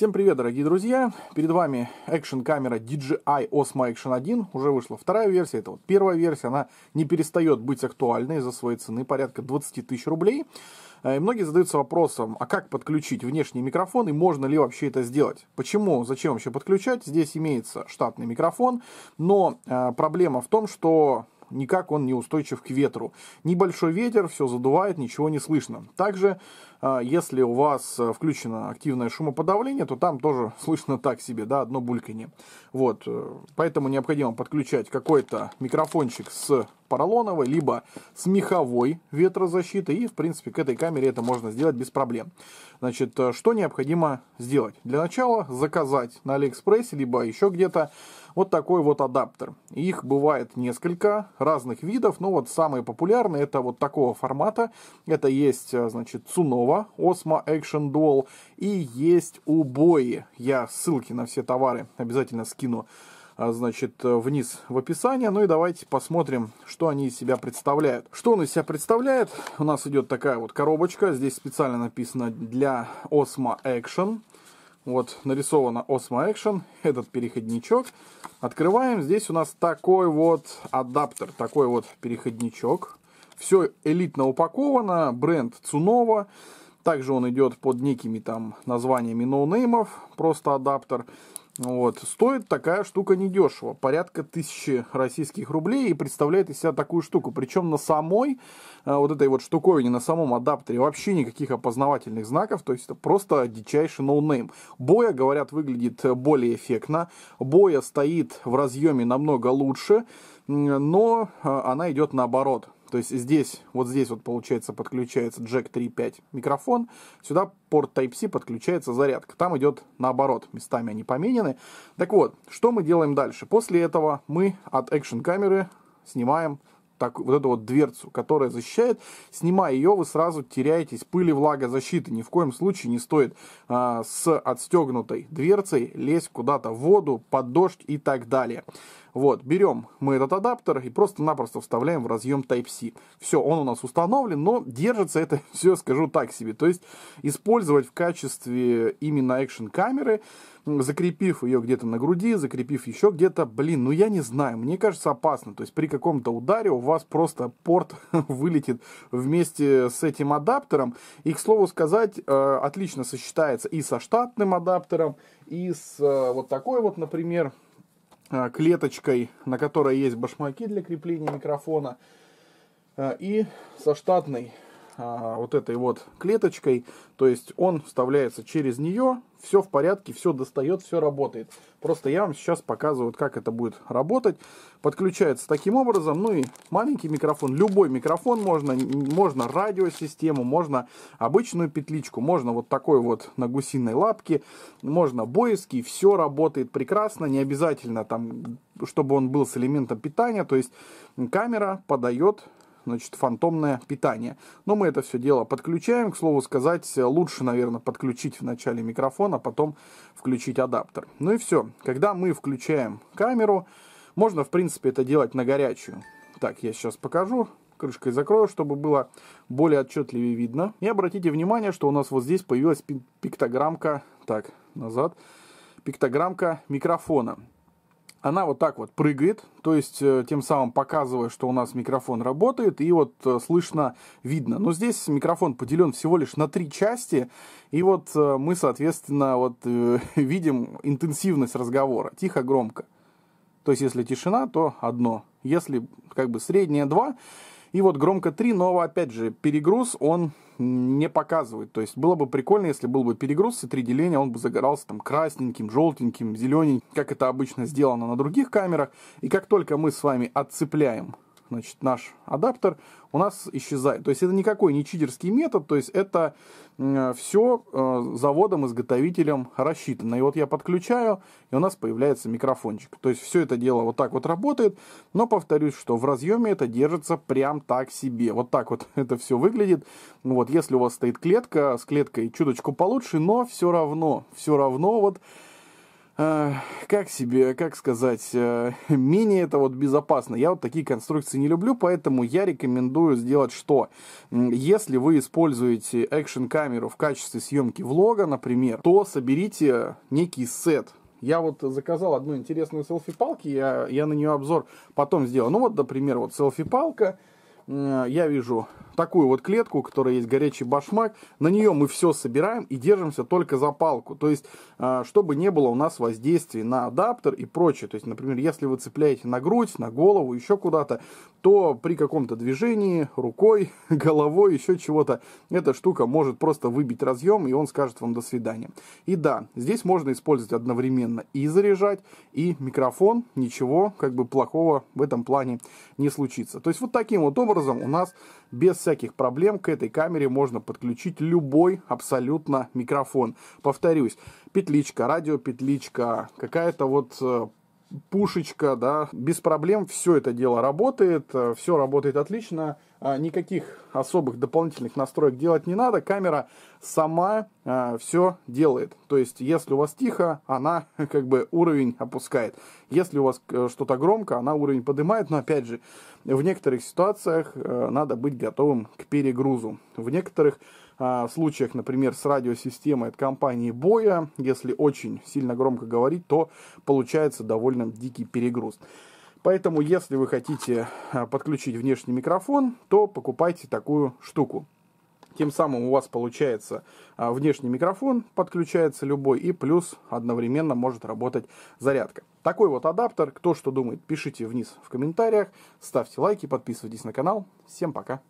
Всем привет, дорогие друзья! Перед вами экшн-камера DJI Osmo Action 1. Уже вышла вторая версия, это вот первая версия. Она не перестает быть актуальной за своей цены, порядка 20 тысяч рублей. Э, и многие задаются вопросом, а как подключить внешний микрофон и можно ли вообще это сделать? Почему, зачем вообще подключать? Здесь имеется штатный микрофон, но э, проблема в том, что никак он не устойчив к ветру. Небольшой ветер, все задувает, ничего не слышно. Также, а, если у вас э, включено активное шумоподавление, то там тоже слышно так себе, да, одно бульканье. Вот, э, поэтому необходимо подключать какой-то микрофончик с поролоновой, либо с меховой ветрозащитой. И, в принципе, к этой камере это можно сделать без проблем. Значит, э, что необходимо сделать? Для начала заказать на Алиэкспрессе, либо еще где-то вот такой вот адаптер. Их бывает несколько разных видов, но вот самые популярные это вот такого формата. Это есть, э, значит, Цунова Osmo Action Dual и есть убои. Я ссылки на все товары обязательно скину а, значит, э, вниз в описание. Ну и давайте посмотрим, что они из себя представляют. Что он из себя представляет? У нас идет такая вот коробочка. Здесь специально написано для Osmo Action. Вот нарисовано Osmo Action, этот переходничок. Открываем. Здесь у нас такой вот адаптер, такой вот переходничок. Все элитно упаковано. Бренд Цунова. Также он идет под некими там названиями ноунеймов, просто адаптер. Вот. Стоит такая штука недешево, порядка тысячи российских рублей, и представляет из себя такую штуку. Причем на самой э, вот этой вот штуковине, на самом адаптере вообще никаких опознавательных знаков, то есть это просто дичайший ноунейм. Боя, говорят, выглядит более эффектно, боя стоит в разъеме намного лучше, но а, она идет наоборот. То есть здесь, вот здесь вот получается подключается джек 3.5 микрофон, сюда порт Type-C подключается зарядка. Там идет наоборот, местами они поменены. Так вот, что мы делаем дальше? После этого мы от экшен камеры снимаем так, вот эту вот дверцу, которая защищает. Снимая ее, вы сразу теряетесь пыли влагозащиты. Ни в коем случае не стоит э, с отстегнутой дверцей лезть куда-то в воду, под дождь и так далее. Вот, берем мы этот адаптер и просто-напросто вставляем в разъем Type-C. Все, он у нас установлен, но держится это все, скажу так себе. То есть использовать в качестве именно экшн-камеры, закрепив ее где-то на груди, закрепив еще где-то, блин, ну я не знаю, мне кажется опасно. То есть при каком-то ударе у вас просто порт вылетит вместе с этим адаптером. И, к слову сказать, э, отлично сочетается и со штатным адаптером, и с э, вот такой вот, например, Э, клеточкой, на которой есть башмаки для крепления микрофона, э, и со штатной а, вот этой вот клеточкой. То есть он вставляется через нее, все в порядке, все достает, все работает. Просто я вам сейчас показываю, как это будет работать. Подключается таким образом, ну и маленький микрофон, любой микрофон можно, можно радиосистему, можно обычную петличку, можно вот такой вот на гусиной лапке, можно боевский, все работает прекрасно, не обязательно там, чтобы он был с элементом питания, то есть камера подает значит, фантомное питание. Но мы это все дело подключаем. К слову сказать, лучше, наверное, подключить вначале микрофон, а потом включить адаптер. Ну и все. Когда мы включаем камеру, можно, в принципе, это делать на горячую. Так, я сейчас покажу. Крышкой закрою, чтобы было более отчетливее видно. И обратите внимание, что у нас вот здесь появилась пиктограммка. Так, назад. Пиктограммка микрофона она вот так вот прыгает, то есть э, тем самым показывая, что у нас микрофон работает, и вот э, слышно, видно. Но здесь микрофон поделен всего лишь на три части, и вот э, мы, соответственно, вот видим интенсивность разговора, тихо-громко. То есть если тишина, то одно, если как бы среднее два, и вот громко 3, но опять же, перегруз он не показывает. То есть было бы прикольно, если был бы перегруз и три деления, он бы загорался там красненьким, желтеньким, зелененьким, как это обычно сделано на других камерах. И как только мы с вами отцепляем значит, наш адаптер, у нас исчезает. То есть это никакой не читерский метод, то есть это все э, заводом-изготовителем рассчитано. И вот я подключаю, и у нас появляется микрофончик. То есть все это дело вот так вот работает, но повторюсь, что в разъеме это держится прям так себе. Вот так вот это все выглядит. Вот если у вас стоит клетка, с клеткой чуточку получше, но все равно, все равно вот а, как себе, как сказать, э, менее это вот безопасно. Я вот такие конструкции не люблю, поэтому я рекомендую сделать что? Если вы используете экшн-камеру в качестве съемки влога, например, то соберите некий сет, я вот заказал одну интересную селфи-палки, я, я на нее обзор потом сделал. Ну вот, например, вот селфи-палка, Э, я вижу такую вот клетку, которая есть горячий башмак, на нее мы все собираем и держимся только за палку, то есть, э, чтобы не было у нас воздействия на адаптер и прочее, то есть, например, если вы цепляете на грудь, на голову, еще куда-то, то при каком-то движении, рукой, головой, еще чего-то, эта штука может просто выбить разъем, и он скажет вам до свидания. И да, здесь можно использовать одновременно и заряжать, и микрофон, ничего как бы плохого в этом плане не случится. То есть, вот таким вот образом образом у нас без всяких проблем к этой камере можно подключить любой абсолютно микрофон. Повторюсь, петличка, радиопетличка, какая-то вот э, пушечка, да, без проблем все это дело работает, э, все работает отлично, а, никаких особых дополнительных настроек делать не надо, камера сама э, все делает, то есть если у вас тихо, она как бы уровень опускает, если у вас э, что-то громко, она уровень поднимает, но опять же, в некоторых ситуациях надо быть готовым к перегрузу, в некоторых а, в случаях, например, с радиосистемой от компании Боя, если очень сильно громко говорить, то получается довольно дикий перегруз. Поэтому, если вы хотите а, подключить внешний микрофон, то покупайте такую штуку. Тем самым у вас получается а, внешний микрофон, подключается любой, и плюс одновременно может работать зарядка. Такой вот адаптер. Кто что думает, пишите вниз в комментариях, ставьте лайки, подписывайтесь на канал. Всем пока!